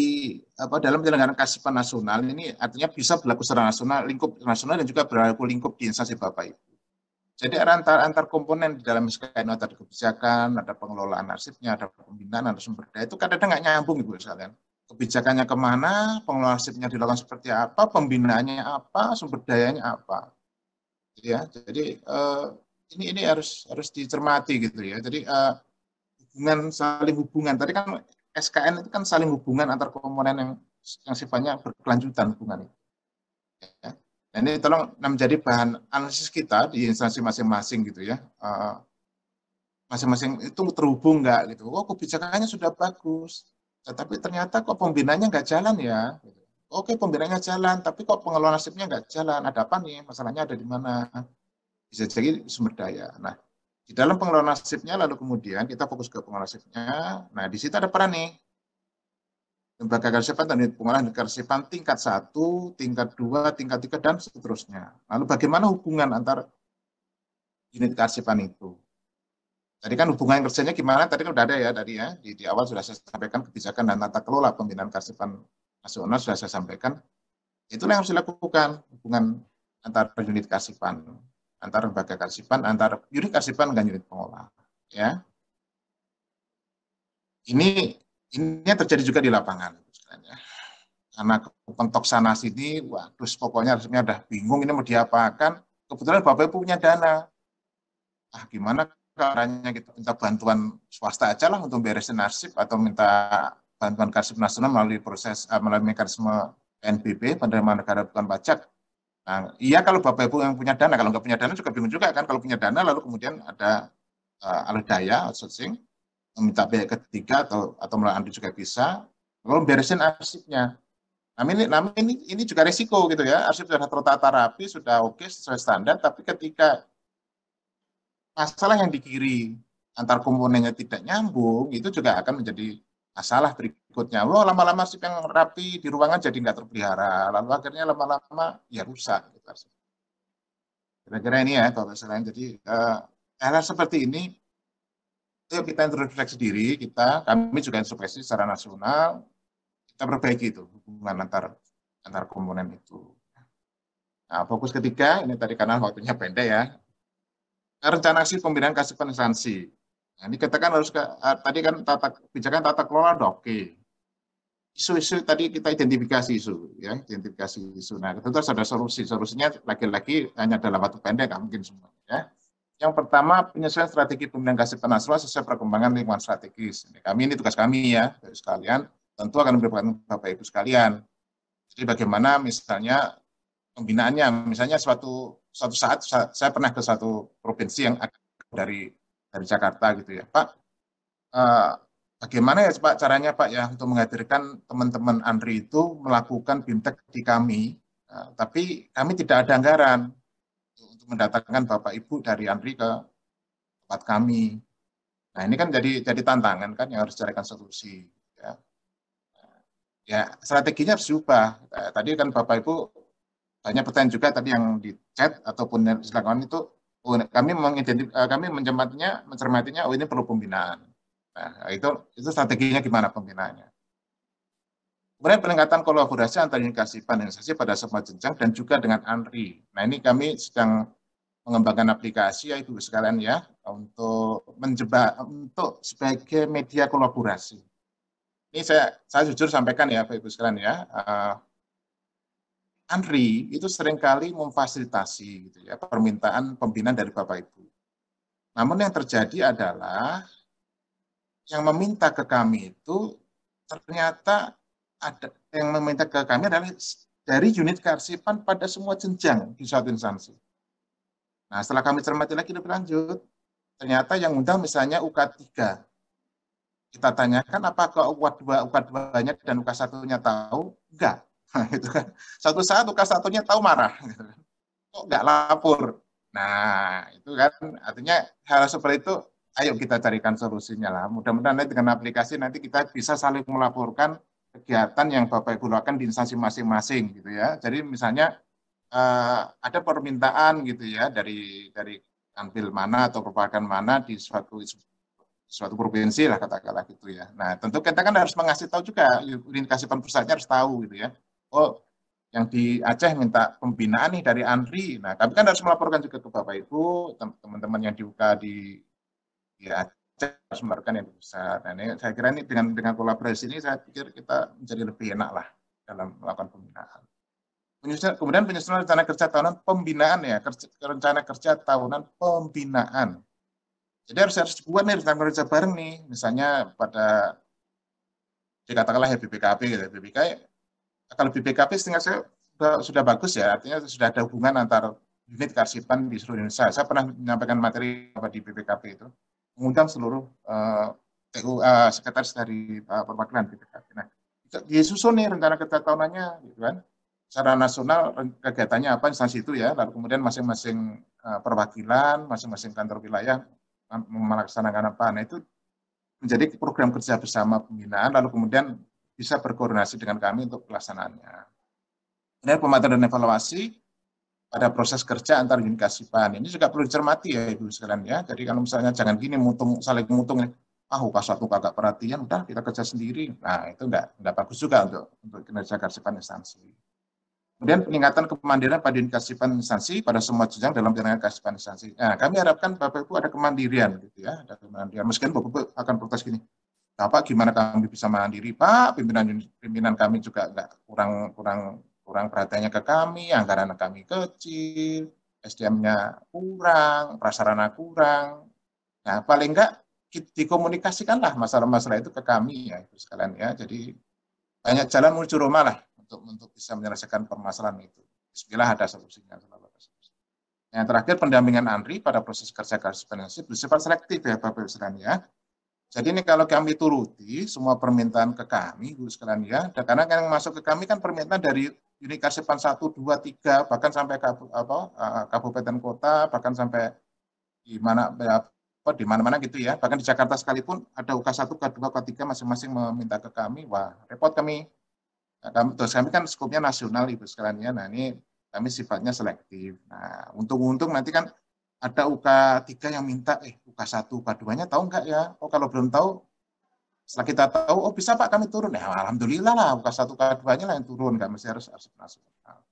apa, dalam penyelenggaraan kasipan nasional ini artinya bisa berlaku secara nasional, lingkup nasional dan juga berlaku lingkup di instansi Bapak Ibu. Jadi antar antar komponen di dalam SKN ada kebijakan, ada pengelolaan arsipnya, ada pembinaan, ada sumber daya itu kadang-kadang nggak nyambung ibu sekalian. Kebijakannya kemana, pengelolaan arsipnya dilakukan seperti apa, pembinaannya apa, sumber dayanya apa. Gitu ya, jadi eh, ini ini harus harus dicermati gitu ya. Jadi eh, hubungan saling hubungan. Tadi kan SKN itu kan saling hubungan antar komponen yang yang sifatnya berkelanjutan hubungan itu. Ya. Dan nah, ini tolong nah, menjadi bahan analisis kita di instansi masing-masing gitu ya. Eh, masing-masing uh, itu terhubung nggak gitu. Oh kebijakannya sudah bagus, tetapi nah, ternyata kok pembinanya nggak jalan ya. Oke pembinanya jalan, tapi kok pengelolaan nasibnya nggak jalan. Ada apa nih? Masalahnya ada di mana? Bisa jadi sumber daya. Nah, di dalam pengelolaan nasibnya, lalu kemudian kita fokus ke pengelolaan nasibnya. Nah, di situ ada peran nih. Lembaga karsipan dan unit pengelolaan karsipan tingkat satu tingkat dua tingkat tiga dan seterusnya. Lalu bagaimana hubungan antar unit karsipan itu? Tadi kan hubungan yang kerjanya gimana? Tadi kan udah ada ya tadi ya. Di, di awal sudah saya sampaikan kebijakan dan tata kelola pembinaan karsipan nasional sudah saya sampaikan. Itulah yang harus dilakukan hubungan antar unit karsipan antara lembaga karsipan, antara unit karsipan dengan unit pengolah. Ya, ini ini terjadi juga di lapangan, ya. Karena pentok sana sini, terus pokoknya harusnya udah bingung ini mau diapakan. Kebetulan bapak ibu punya dana. Ah, gimana caranya kita minta bantuan swasta aja lah untuk beresin arsip atau minta bantuan karsip nasional melalui proses eh, melalui mekanisme NBP penerimaan negara bukan pajak Nah, iya kalau Bapak Ibu yang punya dana, kalau nggak punya dana juga bingung juga kan. Kalau punya dana lalu kemudian ada uh, alih daya outsourcing, meminta biaya ketiga atau atau melalui juga bisa, Kalau beresin arsipnya. Nah, ini, nah, ini, ini juga resiko gitu ya. Arsip sudah tertata rapi, sudah oke sesuai standar, tapi ketika masalah yang di kiri antar komponennya tidak nyambung, itu juga akan menjadi masalah berikutnya berikutnya. Wah oh, lama-lama sip yang rapi di ruangan jadi nggak terpelihara. Lalu akhirnya lama-lama ya rusak. Gitu. Kira-kira ini ya kalau misalnya. Jadi eh, hal seperti ini itu kita introspeksi diri kita. Kami juga introspeksi secara nasional. Kita perbaiki itu hubungan antar antar komponen itu. Nah, fokus ketiga, ini tadi kanal waktunya pendek ya, rencana aksi pembinaan kasih pensansi. Nah, ini katakan harus ke, eh, tadi kan tata kebijakan tata kelola oke isu-isu tadi kita identifikasi isu ya identifikasi isu nah tentu ada solusi solusinya lagi-lagi hanya dalam waktu pendek nggak mungkin semua ya yang pertama penyesuaian strategi pemilihan kasih penaswa sesuai perkembangan lingkungan strategis kami ini tugas kami ya sekalian tentu akan memberikan bapak ibu sekalian jadi bagaimana misalnya pembinaannya misalnya suatu suatu saat saya pernah ke satu provinsi yang dari dari Jakarta gitu ya Pak eh, bagaimana ya Pak caranya Pak ya untuk menghadirkan teman-teman Andri itu melakukan bintek di kami, nah, tapi kami tidak ada anggaran untuk mendatangkan Bapak Ibu dari Andri ke tempat kami. Nah ini kan jadi jadi tantangan kan yang harus carikan solusi. Ya, ya strateginya harus diubah. Nah, tadi kan Bapak Ibu banyak pertanyaan juga tadi yang di chat ataupun silakan itu oh, kami mengidentif, eh, kami mencermatinya mencermatinya oh ini perlu pembinaan Nah, itu itu strateginya gimana pembinaannya. Kemudian peningkatan kolaborasi antara indikasi panelisasi pada semua jenjang dan juga dengan ANRI. Nah ini kami sedang mengembangkan aplikasi ya Ibu sekalian ya untuk menjebak untuk sebagai media kolaborasi. Ini saya saya jujur sampaikan ya Bapak Ibu sekalian ya. Uh, ANRI itu seringkali memfasilitasi gitu ya permintaan pembinaan dari Bapak Ibu. Namun yang terjadi adalah yang meminta ke kami itu ternyata ada yang meminta ke kami adalah dari unit kearsipan pada semua jenjang di suatu instansi. Nah, setelah kami cermati lagi lebih lanjut, ternyata yang undang misalnya UK 3. Kita tanyakan apakah UK 2, UK 2-nya dan UK 1-nya tahu? Enggak. itu kan. Satu saat UK 1-nya tahu marah. Kok enggak lapor? Nah, itu kan artinya hal seperti itu ayo kita carikan solusinya lah. Mudah-mudahan nanti dengan aplikasi nanti kita bisa saling melaporkan kegiatan yang Bapak Ibu lakukan di instansi masing-masing gitu ya. Jadi misalnya uh, ada permintaan gitu ya dari dari kanwil mana atau perpakan mana di suatu suatu provinsi lah katakanlah gitu ya. Nah tentu kita kan harus mengasih tahu juga indikasi pusatnya harus tahu gitu ya. Oh yang di Aceh minta pembinaan nih dari Andri. Nah tapi kan harus melaporkan juga ke Bapak Ibu, teman-teman yang diuka di ya harus membarukan yang besar. Dan ini, saya kira ini dengan dengan kolaborasi ini saya pikir kita menjadi lebih enak lah dalam melakukan pembinaan. Penyusunan, kemudian penyusunan rencana kerja tahunan pembinaan ya, kerja, rencana kerja tahunan pembinaan. Jadi harus harus dibuat nih rencana kerja bareng nih, misalnya pada dikatakanlah ya BPKP gitu, ya. BPK kalau BPKP setengah saya sudah, sudah bagus ya, artinya sudah ada hubungan antar unit karsipan di seluruh Indonesia. Saya pernah menyampaikan materi apa di BPKP itu mengundang seluruh uh, eh, TU, uh, eh, sekretaris dari uh, perwakilan BPKB. Nah, disusun nih rencana kerja tahunannya, gitu kan. Secara nasional kegiatannya apa instansi itu ya, lalu kemudian masing-masing uh, perwakilan, masing-masing kantor wilayah melaksanakan apa. Nah, itu menjadi program kerja bersama pembinaan, lalu kemudian bisa berkoordinasi dengan kami untuk pelaksanaannya. Kemudian pemantauan dan evaluasi, pada proses kerja antar unit kasipan. Ini juga perlu dicermati ya Ibu sekalian ya. Jadi kalau misalnya jangan gini mutung saling mutung ya. ah kak satu kagak perhatian udah kita kerja sendiri. Nah, itu enggak enggak bagus juga untuk untuk kinerja kasipan instansi. Kemudian peningkatan kemandirian pada unit kasipan instansi pada semua jenjang dalam penyelenggarakan kasipan instansi. Nah, kami harapkan Bapak Ibu ada kemandirian gitu ya, ada kemandirian. Meskipun Bapak Ibu akan protes gini, Bapak gimana kami bisa mandiri Pak, pimpinan pimpinan kami juga enggak kurang kurang kurang perhatiannya ke kami, anggaran kami kecil, SDM-nya kurang, prasarana kurang. Nah, paling enggak dikomunikasikanlah masalah-masalah itu ke kami ya, itu sekalian ya. Jadi banyak jalan menuju Roma lah untuk untuk bisa menyelesaikan permasalahan itu. Bismillah ada solusinya selalu ada solusi. Yang terakhir pendampingan Andri pada proses kerja korespondensi bersifat selektif ya Bapak Ibu sekalian ya. Jadi ini kalau kami turuti semua permintaan ke kami, guru sekalian ya, karena yang masuk ke kami kan permintaan dari unit karsipan 1, 2, 3, bahkan sampai apa, eh, kabupaten kota, bahkan sampai di mana apa di mana-mana gitu ya. Bahkan di Jakarta sekalipun ada UK 1, UK 2, UK 3 masing-masing meminta ke kami, wah repot kami. Nah, kami, terus kami kan skopnya nasional ibu sekalian ya. Nah ini kami sifatnya selektif. Nah untung-untung nanti kan ada UK 3 yang minta, eh UK 1, UK 2-nya tahu nggak ya? Oh kalau belum tahu setelah kita tahu, oh bisa Pak kami turun. Ya Alhamdulillah lah, bukan satu keduanya lah yang turun. Nggak mesti harus arsip nasional.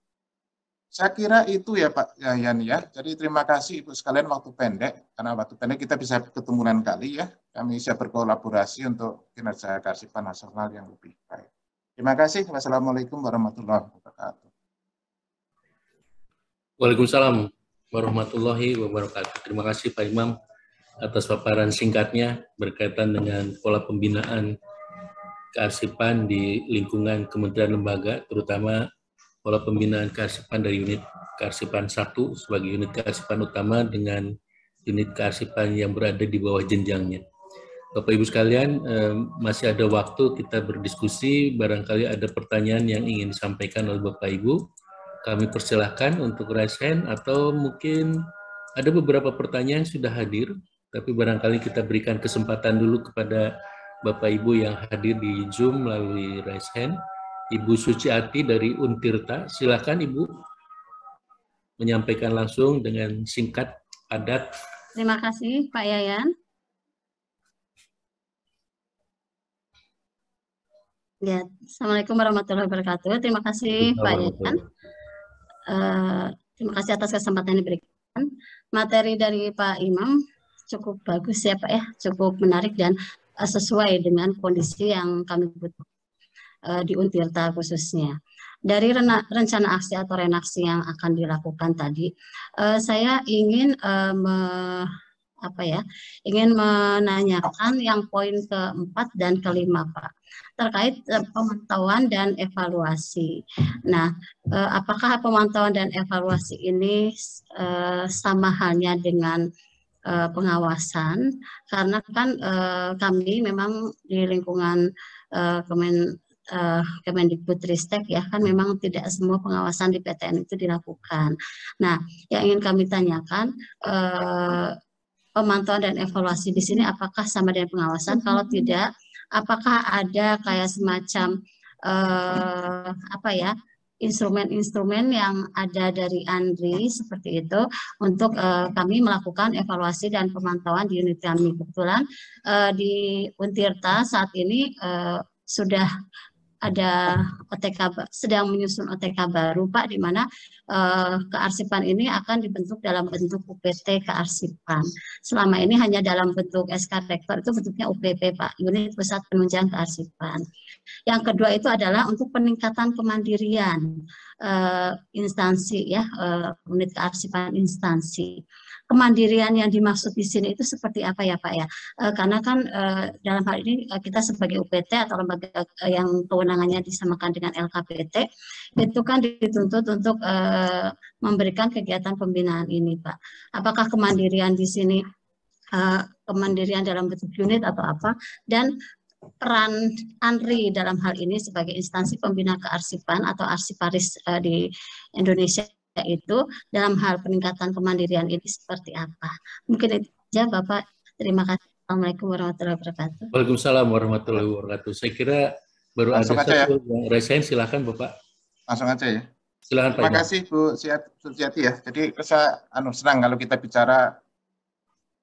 Saya kira itu ya Pak Yayan ya. Jadi terima kasih Ibu sekalian waktu pendek. Karena waktu pendek kita bisa ketemu lain kali ya. Kami bisa berkolaborasi untuk kinerja karsipan nasional yang lebih baik. Terima kasih. Wassalamualaikum warahmatullahi wabarakatuh. Waalaikumsalam warahmatullahi wabarakatuh. Terima kasih Pak Imam atas paparan singkatnya berkaitan dengan pola pembinaan kearsipan di lingkungan kementerian lembaga, terutama pola pembinaan kearsipan dari unit kearsipan satu sebagai unit kearsipan utama dengan unit kearsipan yang berada di bawah jenjangnya. Bapak Ibu sekalian, eh, masih ada waktu kita berdiskusi, barangkali ada pertanyaan yang ingin disampaikan oleh Bapak Ibu. Kami persilahkan untuk raise hand atau mungkin ada beberapa pertanyaan yang sudah hadir tapi barangkali kita berikan kesempatan dulu kepada Bapak Ibu yang hadir di Zoom melalui raise hand. Ibu Suci Ati dari Untirta, silakan Ibu menyampaikan langsung dengan singkat, adat. Terima kasih Pak Yayan. Ya, Assalamualaikum warahmatullahi wabarakatuh. Terima kasih Pak Yayan. Uh, terima kasih atas kesempatan yang diberikan. Materi dari Pak Imam cukup bagus ya Pak ya, cukup menarik dan eh, sesuai dengan kondisi yang kami butuh eh, di Untirta khususnya. Dari rencana aksi atau renaksi yang akan dilakukan tadi, eh, saya ingin me, apa ya, ingin menanyakan yang poin keempat dan kelima Pak terkait pemantauan dan evaluasi. Nah, apakah pemantauan dan evaluasi ini sama halnya dengan uh, pengawasan karena kan uh, kami memang di lingkungan uh, Kemen uh, Kemendikbudristek ya kan memang tidak semua pengawasan di PTN itu dilakukan. Nah, yang ingin kami tanyakan uh, pemantauan dan evaluasi di sini apakah sama dengan pengawasan? Mm-hmm. Kalau tidak, apakah ada kayak semacam uh, apa ya instrumen-instrumen yang ada dari Andri seperti itu untuk uh, kami melakukan evaluasi dan pemantauan di unit kami kebetulan uh, di Untirta saat ini uh, sudah ada OTK sedang menyusun OTK baru Pak di mana uh, kearsipan ini akan dibentuk dalam bentuk UPT kearsipan. Selama ini hanya dalam bentuk SK rektor itu bentuknya UPP Pak, unit pusat penunjang kearsipan. Yang kedua itu adalah untuk peningkatan kemandirian uh, instansi ya uh, unit kearsipan instansi kemandirian yang dimaksud di sini itu seperti apa ya Pak ya? E, karena kan e, dalam hal ini e, kita sebagai UPT atau lembaga e, yang kewenangannya disamakan dengan LKPT itu kan dituntut untuk e, memberikan kegiatan pembinaan ini Pak. Apakah kemandirian di sini e, kemandirian dalam bentuk unit atau apa? Dan peran ANRI dalam hal ini sebagai instansi pembina kearsipan atau arsiparis uh, di Indonesia itu dalam hal peningkatan kemandirian ini seperti apa. Mungkin itu saja Bapak. Terima kasih. Assalamualaikum warahmatullahi wabarakatuh. Waalaikumsalam warahmatullahi wabarakatuh. Saya kira baru Langsung ada ya. satu ya. yang resen silakan Bapak. Langsung aja ya. Silakan Terima kasih Bu Suciati ya. Jadi saya anu senang kalau kita bicara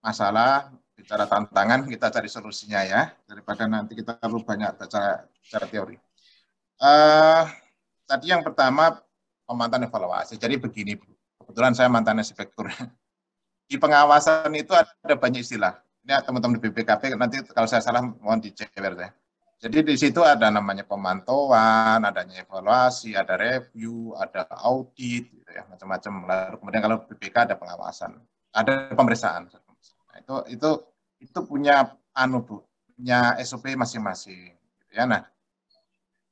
masalah, bicara tantangan, kita cari solusinya ya daripada nanti kita perlu banyak bicara, bicara teori. Uh, tadi yang pertama Oh, mantan evaluasi. Jadi begini, Bu. Kebetulan saya mantan inspektur. Di pengawasan itu ada banyak istilah. Ini teman-teman di BPKP nanti kalau saya salah mohon dicek ya. Jadi di situ ada namanya pemantauan, adanya evaluasi, ada review, ada audit, gitu ya, macam-macam. Lalu kemudian kalau BPK ada pengawasan, ada pemeriksaan. Nah, itu itu itu punya anu bu, punya SOP masing-masing. Gitu ya, nah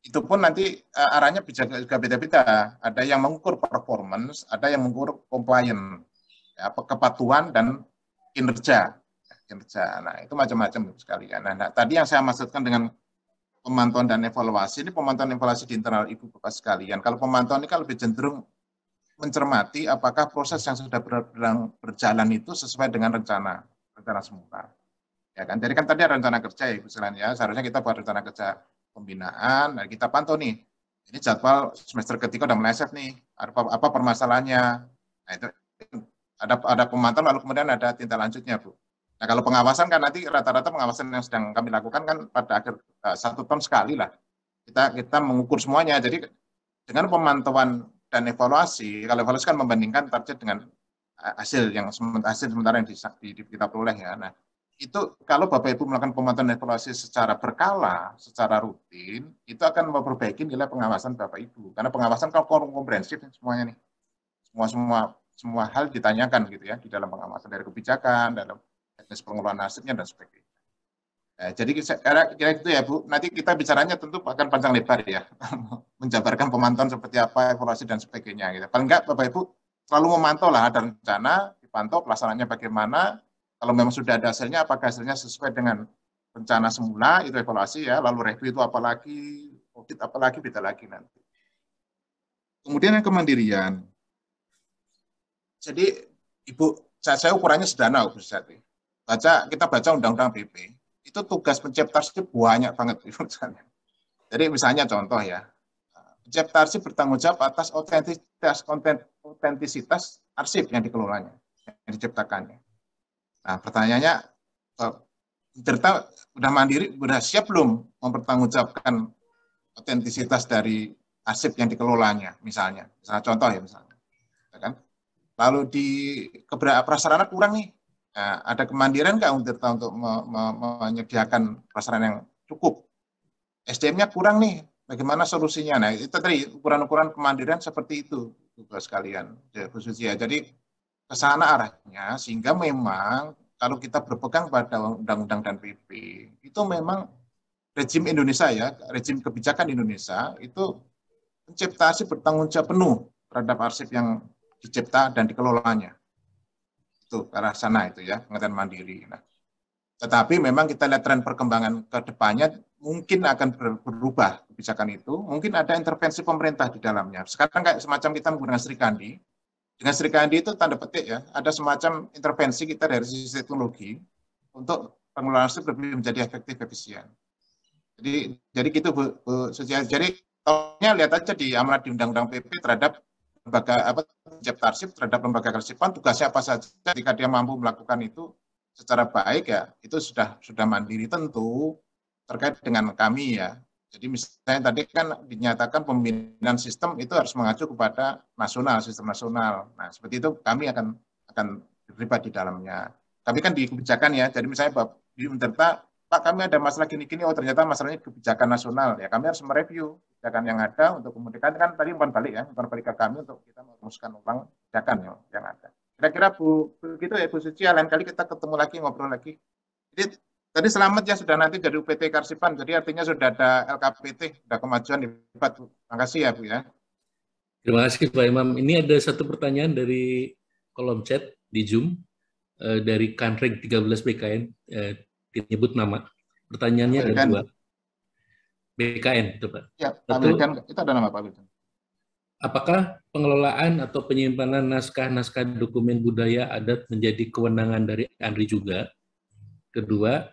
itu pun nanti uh, arahnya bisa juga beda-beda. Ada yang mengukur performance, ada yang mengukur compliance, ya, kepatuhan dan kinerja, kinerja. Nah itu macam-macam sekali. Ya. Nah, nah tadi yang saya maksudkan dengan pemantauan dan evaluasi ini pemantauan evaluasi di internal ibu bapak sekalian. Kalau pemantauan ini kan lebih cenderung mencermati apakah proses yang sudah berjalan itu sesuai dengan rencana rencana semula. Ya kan, jadi kan tadi ada rencana kerja ya Ibu sekalian ya, seharusnya kita buat rencana kerja pembinaan. Nah, kita pantau nih. Ini jadwal semester ketiga udah meleset nih. Apa, apa permasalahannya? Nah, itu ada ada pemantauan lalu kemudian ada tindak lanjutnya, Bu. Nah, kalau pengawasan kan nanti rata-rata pengawasan yang sedang kami lakukan kan pada akhir uh, satu tahun sekali lah. Kita kita mengukur semuanya. Jadi dengan pemantauan dan evaluasi, kalau evaluasi kan membandingkan target dengan eh, hasil yang hasil sementara yang di, di, kita peroleh ya. Nah, itu kalau Bapak Ibu melakukan pemantauan evaluasi secara berkala, secara rutin, itu akan memperbaiki nilai pengawasan Bapak Ibu. Karena pengawasan kalau komprehensif semuanya nih. Semua semua semua hal ditanyakan gitu ya di dalam pengawasan dari kebijakan, dalam teknis pengelolaan asetnya dan sebagainya. Nah, jadi kira kira itu ya Bu. Nanti kita bicaranya tentu akan panjang lebar ya. Menjabarkan pemantauan seperti apa, evaluasi dan sebagainya gitu. Paling enggak Bapak Ibu selalu memantau lah ada rencana, dipantau pelaksanaannya bagaimana, kalau memang sudah ada hasilnya, apakah hasilnya sesuai dengan rencana semula, itu evaluasi ya, lalu review itu apalagi, audit apalagi, beda lagi nanti. Kemudian yang kemandirian. Jadi, Ibu, saya ukurannya sederhana, Ibu Sejati. Baca, kita baca Undang-Undang BP. Itu tugas pencipta arsip banyak banget, Ibu Jadi misalnya contoh ya, pencipta arsip bertanggung jawab atas otentisitas, konten, otentisitas arsip yang dikelolanya, yang diciptakannya. Nah, pertanyaannya, eh, Tirta sudah mandiri, sudah siap belum mempertanggungjawabkan otentisitas dari arsip yang dikelolanya, misalnya. Misalnya contoh ya, misalnya. Ya kan? Lalu di beberapa prasarana kurang nih. Nah, ada kemandirian nggak untuk untuk me, me, menyediakan prasarana yang cukup? SDM-nya kurang nih. Bagaimana solusinya? Nah, itu tadi ukuran-ukuran kemandirian seperti itu, Bapak sekalian, khususnya. Jadi ke sana arahnya sehingga memang kalau kita berpegang pada undang-undang dan PP itu memang rezim Indonesia ya rezim kebijakan Indonesia itu pencipta arsip bertanggung jawab penuh terhadap arsip yang dicipta dan dikelolanya itu ke arah sana itu ya pengertian mandiri nah tetapi memang kita lihat tren perkembangan ke depannya mungkin akan berubah kebijakan itu, mungkin ada intervensi pemerintah di dalamnya. Sekarang kayak semacam kita menggunakan Sri Kandi, dengan Sri Kandi itu tanda petik ya, ada semacam intervensi kita dari sisi teknologi untuk pengelolaan arsip lebih menjadi efektif efisien. Jadi jadi gitu Bu, Bu Jadi tahunnya lihat aja di amanat di Undang-Undang PP terhadap lembaga apa Cipta terhadap lembaga karsipan tugasnya apa saja ketika dia mampu melakukan itu secara baik ya itu sudah sudah mandiri tentu terkait dengan kami ya jadi misalnya tadi kan dinyatakan pembinaan sistem itu harus mengacu kepada nasional, sistem nasional. Nah, seperti itu kami akan akan terlibat di dalamnya. Tapi kan di kebijakan ya, jadi misalnya Pak, di Menterta, Pak kami ada masalah gini-gini, oh ternyata masalahnya kebijakan nasional. Ya kami harus mereview kebijakan yang ada untuk kemudian kan tadi umpan balik ya, umpan balik ke kami untuk kita merumuskan ulang kebijakan yang, yang ada. Kira-kira Bu, begitu ya Bu Suci, lain kali kita ketemu lagi, ngobrol lagi. Jadi Tadi selamat ya sudah nanti dari UPT Karsipan. Jadi artinya sudah ada LKPT, sudah kemajuan hebat. Terima kasih ya Bu ya. Terima kasih Pak Imam. Ini ada satu pertanyaan dari kolom chat di Zoom eh, dari Kanreg 13 BKN eh, menyebut nama. Pertanyaannya ada dua. BKN itu Pak. Ya, Pak Satu, itu ada nama Pak Wilkan. Apakah pengelolaan atau penyimpanan naskah-naskah dokumen budaya adat menjadi kewenangan dari Andri juga? Kedua,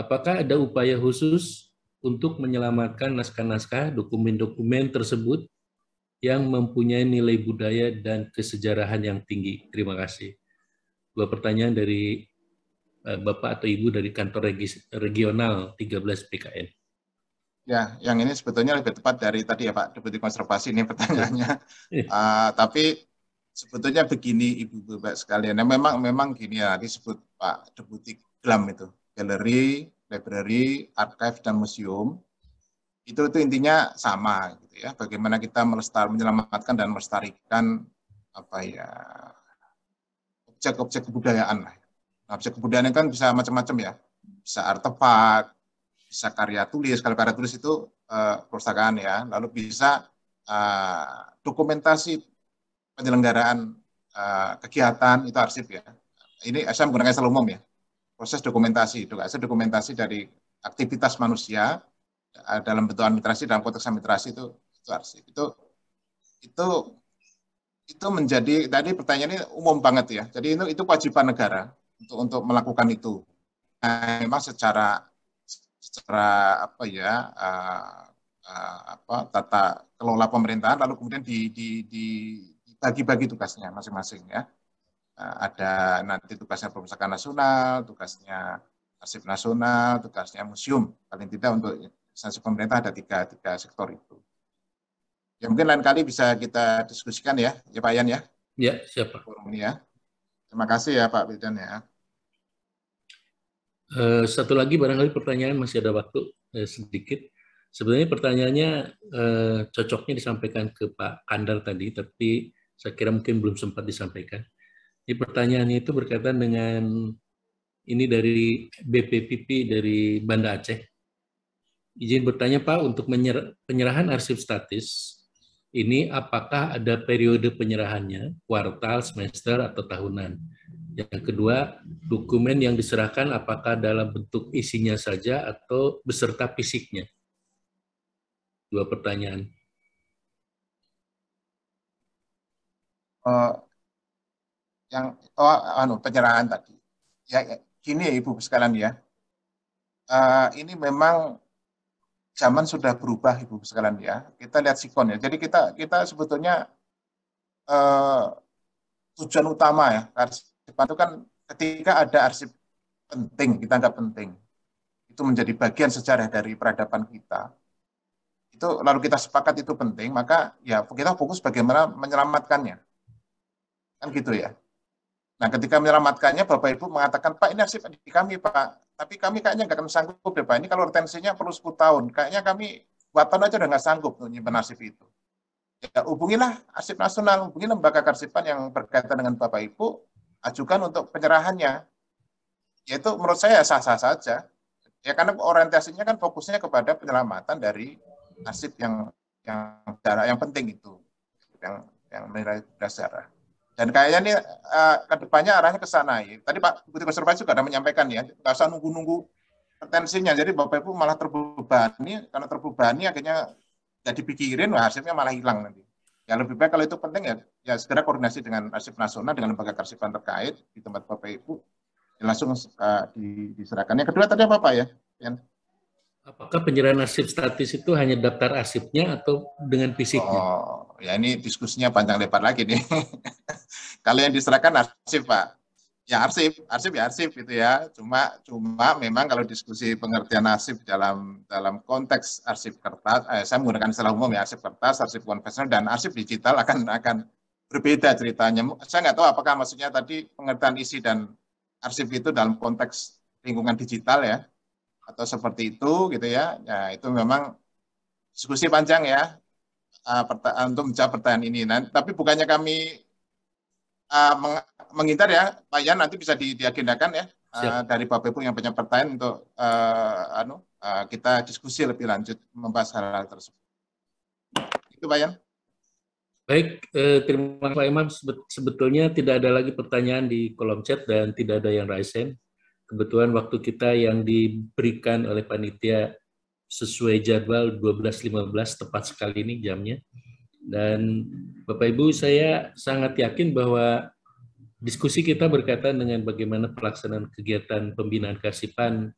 Apakah ada upaya khusus untuk menyelamatkan naskah-naskah dokumen-dokumen tersebut yang mempunyai nilai budaya dan kesejarahan yang tinggi? Terima kasih. Dua pertanyaan dari eh, Bapak atau Ibu dari kantor regional 13 PKN. Ya, yang ini sebetulnya lebih tepat dari tadi ya Pak Deputi Konservasi ini pertanyaannya. uh, tapi sebetulnya begini Ibu Bapak sekalian. Nah, memang memang gini ya disebut Pak Deputi Glam itu galeri, library, archive, dan museum, itu itu intinya sama gitu ya. Bagaimana kita melestar, menyelamatkan dan melestarikan apa ya objek-objek kebudayaan lah. Nah, objek kebudayaan kan bisa macam-macam ya. Bisa artefak, bisa karya tulis, kalau karya tulis itu uh, eh, perpustakaan ya. Lalu bisa uh, dokumentasi penyelenggaraan uh, kegiatan itu arsip ya. Ini saya menggunakan istilah umum ya proses dokumentasi, itu hasil dokumentasi dari aktivitas manusia eh, dalam bentuk administrasi dalam konteks administrasi itu itu arsip itu itu itu menjadi tadi pertanyaan ini umum banget ya. Jadi itu itu kewajiban negara untuk untuk melakukan itu. Nah, memang secara secara apa ya uh, uh, apa tata kelola pemerintahan lalu kemudian di di di dibagi-bagi tugasnya masing-masing ya. Nah, ada nanti tugasnya Perpustakaan Nasional, tugasnya Arsip Nasional, tugasnya Museum. Paling tidak untuk instansi pemerintah ada tiga, tiga sektor itu. Ya mungkin lain kali bisa kita diskusikan ya, ya Pak Yan ya. Ya, siapa. Forum ini ya. Terima kasih ya Pak Bidan ya. Uh, satu lagi barangkali pertanyaan masih ada waktu uh, sedikit. Sebenarnya pertanyaannya uh, cocoknya disampaikan ke Pak Kandar tadi, tapi saya kira mungkin belum sempat disampaikan. Jadi pertanyaannya itu berkaitan dengan ini dari BPPP dari Banda Aceh. Izin bertanya Pak, untuk penyerahan arsip statis, ini apakah ada periode penyerahannya, kuartal, semester, atau tahunan? Yang kedua, dokumen yang diserahkan apakah dalam bentuk isinya saja atau beserta fisiknya? Dua pertanyaan. Uh, yang oh, anu penyerahan tadi. Ya, ya. gini ya Ibu sekalian ya. Uh, ini memang zaman sudah berubah Ibu sekalian ya. Kita lihat sikon ya. Jadi kita kita sebetulnya uh, tujuan utama ya arsip itu kan ketika ada arsip penting kita anggap penting itu menjadi bagian sejarah dari peradaban kita itu lalu kita sepakat itu penting maka ya kita fokus bagaimana menyelamatkannya kan gitu ya Nah, ketika menyelamatkannya, Bapak Ibu mengatakan, Pak, ini arsip di kami, Pak. Tapi kami kayaknya nggak akan sanggup ya, Pak. Ini kalau retensinya perlu 10 tahun. Kayaknya kami watan aja udah nggak sanggup untuk nyimpan arsip itu. Ya, hubungilah asib nasional, hubungi lembaga karsipan yang berkaitan dengan Bapak Ibu, ajukan untuk penyerahannya. Yaitu menurut saya sah-sah saja. Ya karena orientasinya kan fokusnya kepada penyelamatan dari nasib yang yang yang penting itu, yang yang menilai dan kayaknya ini uh, eh, kedepannya arahnya ke sana. Ya. Tadi Pak Bupati Konservasi juga ada menyampaikan ya, nggak usah nunggu-nunggu tensinya. Jadi Bapak Ibu malah terbebani, karena terbebani akhirnya jadi ya dipikirin, wah, hasilnya malah hilang nanti. Ya lebih baik kalau itu penting ya, ya segera koordinasi dengan arsip nasional, dengan lembaga Arsipan terkait di tempat Bapak Ibu, ya langsung uh, diserahkan. Yang kedua tadi apa Pak ya? Yang, Apakah penyerahan arsip statis itu hanya daftar arsipnya atau dengan fisiknya? Oh, ya ini diskusinya panjang lebar lagi nih. Kalau yang diserahkan arsip, Pak. Ya arsip, arsip ya arsip gitu ya. Cuma cuma memang kalau diskusi pengertian arsip dalam dalam konteks arsip kertas, eh, saya menggunakan secara umum ya arsip kertas, arsip konvensional dan arsip digital akan akan berbeda ceritanya. Saya nggak tahu apakah maksudnya tadi pengertian isi dan arsip itu dalam konteks lingkungan digital ya atau seperti itu gitu ya. Nah, itu memang diskusi panjang ya uh, untuk menjawab pertanyaan ini. Nah, tapi bukannya kami uh, meng menghindar ya, Pak Yan nanti bisa di diagendakan ya uh, dari Bapak Ibu yang punya pertanyaan untuk uh, anu uh, kita diskusi lebih lanjut membahas hal, -hal tersebut. Itu Pak Yan. Baik, eh, terima kasih Pak Imam. Sebetulnya tidak ada lagi pertanyaan di kolom chat dan tidak ada yang raise hand kebetulan waktu kita yang diberikan oleh panitia sesuai jadwal 12.15 tepat sekali ini jamnya. Dan Bapak Ibu saya sangat yakin bahwa diskusi kita berkaitan dengan bagaimana pelaksanaan kegiatan pembinaan karsipan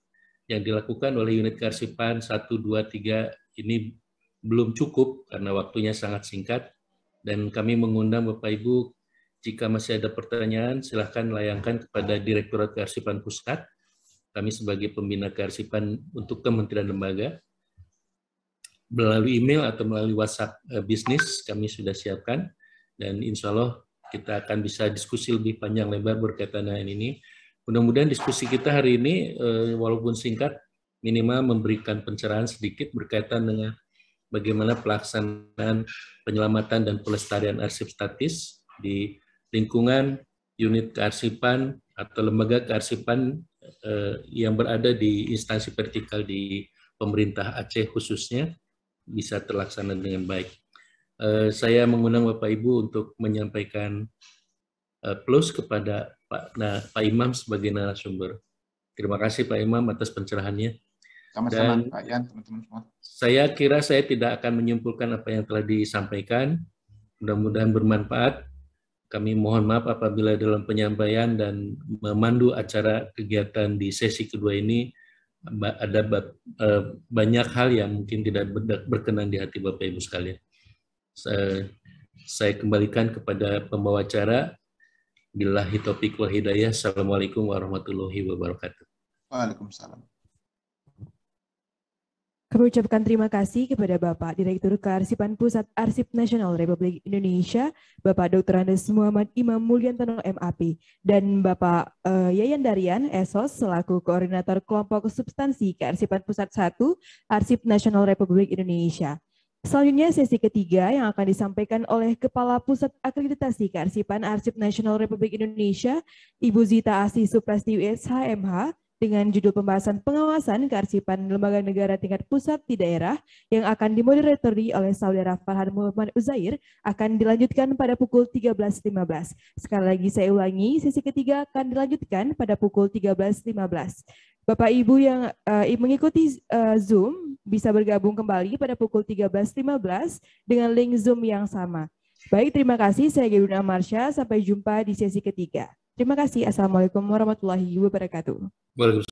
yang dilakukan oleh unit karsipan 1, 2, 3 ini belum cukup karena waktunya sangat singkat dan kami mengundang Bapak Ibu jika masih ada pertanyaan, silahkan layangkan kepada Direktorat Kearsipan Pusat. Kami sebagai pembina kearsipan untuk Kementerian Lembaga. Melalui email atau melalui WhatsApp eh, bisnis kami sudah siapkan. Dan insya Allah kita akan bisa diskusi lebih panjang lebar berkaitan dengan ini. Mudah-mudahan diskusi kita hari ini, eh, walaupun singkat, minimal memberikan pencerahan sedikit berkaitan dengan bagaimana pelaksanaan penyelamatan dan pelestarian arsip statis di lingkungan unit kearsipan atau lembaga kearsipan eh, yang berada di instansi vertikal di pemerintah Aceh khususnya bisa terlaksana dengan baik. Eh, saya mengundang Bapak Ibu untuk menyampaikan eh, plus kepada Pak, nah, Pak Imam sebagai narasumber. Terima kasih Pak Imam atas pencerahannya. Sama-sama Dan Pak Yan, teman-teman semua. Saya kira saya tidak akan menyimpulkan apa yang telah disampaikan. Mudah-mudahan bermanfaat kami mohon maaf apabila dalam penyampaian dan memandu acara kegiatan di sesi kedua ini ada eh, banyak hal yang mungkin tidak berkenan di hati Bapak Ibu sekalian. Saya kembalikan kepada pembawa acara. Billahi topik wal hidayah. Assalamualaikum warahmatullahi wabarakatuh. Waalaikumsalam. Kami ucapkan terima kasih kepada Bapak Direktur Kearsipan Pusat Arsip Nasional Republik Indonesia, Bapak Dr. Andes Muhammad Imam Mulyantono MAP, dan Bapak uh, Yayan Darian, ESOS, selaku Koordinator Kelompok Substansi Kearsipan Pusat 1, Arsip Nasional Republik Indonesia. Selanjutnya sesi ketiga yang akan disampaikan oleh Kepala Pusat Akreditasi Kearsipan Arsip Nasional Republik Indonesia, Ibu Zita Asi Suprastiwi H.M.H dengan judul pembahasan pengawasan kearsipan lembaga negara tingkat pusat di daerah yang akan dimoderatori oleh saudara Farhan Muhammad Uzair akan dilanjutkan pada pukul 13.15. Sekali lagi saya ulangi, sesi ketiga akan dilanjutkan pada pukul 13.15. Bapak Ibu yang uh, mengikuti uh, Zoom bisa bergabung kembali pada pukul 13.15 dengan link Zoom yang sama. Baik, terima kasih. Saya Geruna Marsha. Sampai jumpa di sesi ketiga. Terima kasih. Assalamualaikum warahmatullahi wabarakatuh. Waalaikumsalam.